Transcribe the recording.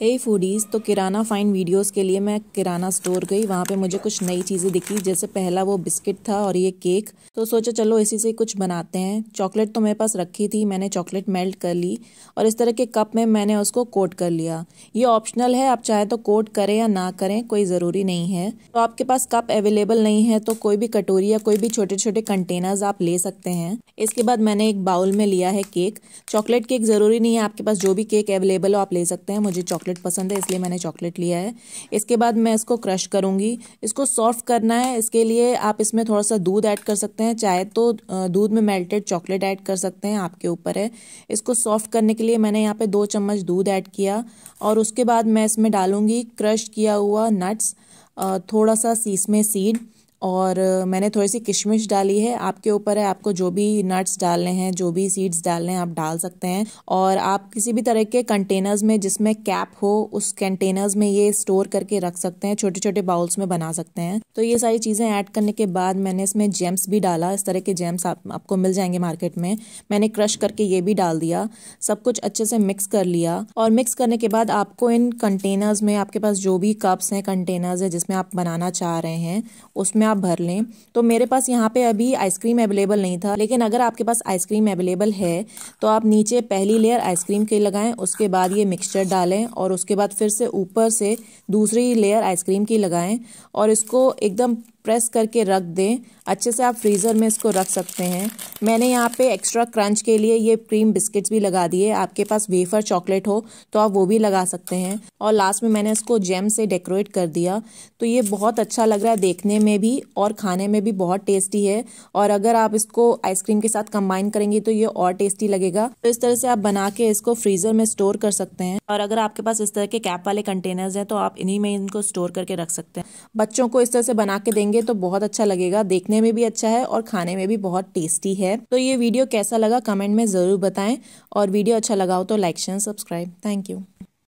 हे hey foodies तो किराना fine videos के लिए मैं किराना स्टोर गई वहाँ पे मुझे कुछ नई चीज़ें दिखी जैसे पहला वो बिस्किट था और ये केक तो सोचा चलो इसी से कुछ बनाते हैं चॉकलेट तो मेरे पास रखी थी मैंने चॉकलेट मेल्ट कर ली और इस तरह के कप में मैंने उसको कोट कर लिया ये ऑप्शनल है आप चाहे तो कोट करें या ना करें कोई ज़रूरी नहीं है तो आपके पास कप अवेलेबल नहीं है तो कोई भी कटोरी या कोई भी छोटे छोटे कंटेनर्स आप ले सकते हैं इसके बाद मैंने एक बाउल में लिया है केक चॉकलेट केक ज़रूरी नहीं है आपके पास जो भी केक अवेलेबल हो आप ले सकते हैं मुझे चॉकलेट पसंद है इसलिए मैंने चॉकलेट लिया है इसके बाद मैं इसको क्रश करूँगी इसको सॉफ्ट करना है इसके लिए आप इसमें थोड़ा सा दूध ऐड कर सकते हैं चाहे तो दूध में मेल्टेड चॉकलेट ऐड कर सकते हैं आपके ऊपर है इसको सॉफ्ट करने के लिए मैंने यहाँ पर दो चम्मच दूध ऐड किया और उसके बाद मैं इसमें डालूँगी क्रश किया हुआ नट्स थोड़ा सा सीसमें सीड और मैंने थोड़ी सी किशमिश डाली है आपके ऊपर है आपको जो भी नट्स डालने हैं जो भी सीड्स डालने हैं आप डाल सकते हैं और आप किसी भी तरह के कंटेनर्स में जिसमें कैप हो उस कंटेनर्स में ये स्टोर करके रख सकते हैं छोटे छोटे बाउल्स में बना सकते हैं तो ये सारी चीज़ें ऐड करने के बाद मैंने इसमें जेम्स भी डाला इस तरह के जेम्स आप, आपको मिल जाएंगे मार्केट में मैंने क्रश करके ये भी डाल दिया सब कुछ अच्छे से मिक्स कर लिया और मिक्स करने के बाद आपको इन कंटेनर्स में आपके पास जो भी कप्स हैं कंटेनर्स है जिसमें आप बनाना चाह रहे हैं उसमें आप आप भर लें तो मेरे पास यहाँ पे अभी आइसक्रीम अवेलेबल नहीं था लेकिन अगर आपके पास आइसक्रीम अवेलेबल है तो आप नीचे पहली लेयर आइसक्रीम की लगाएं उसके बाद ये मिक्सचर डालें और उसके बाद फिर से ऊपर से दूसरी लेयर आइसक्रीम की लगाएं और इसको एकदम प्रेस करके रख दें अच्छे से आप फ्रीज़र में इसको रख सकते हैं मैंने यहाँ पे एक्स्ट्रा क्रंच के लिए ये क्रीम बिस्किट्स भी लगा दिए आपके पास वेफर चॉकलेट हो तो आप वो भी लगा सकते हैं और लास्ट में मैंने इसको जेम से डेकोरेट कर दिया तो ये बहुत अच्छा लग रहा है देखने में भी और खाने में भी बहुत टेस्टी है और अगर आप इसको आइसक्रीम के साथ कंबाइन करेंगे तो ये और टेस्टी लगेगा तो इस तरह से आप बना के इसको फ्रीज़र में स्टोर कर सकते हैं और अगर आपके पास इस तरह के कैप वाले कंटेनर्स हैं तो आप इन्हीं में इनको स्टोर करके रख सकते हैं बच्चों को इस तरह से बना के देंगे बनाएंगे तो बहुत अच्छा लगेगा देखने में भी अच्छा है और खाने में भी बहुत टेस्टी है तो ये वीडियो कैसा लगा कमेंट में ज़रूर बताएं और वीडियो अच्छा लगा हो तो like share subscribe thank you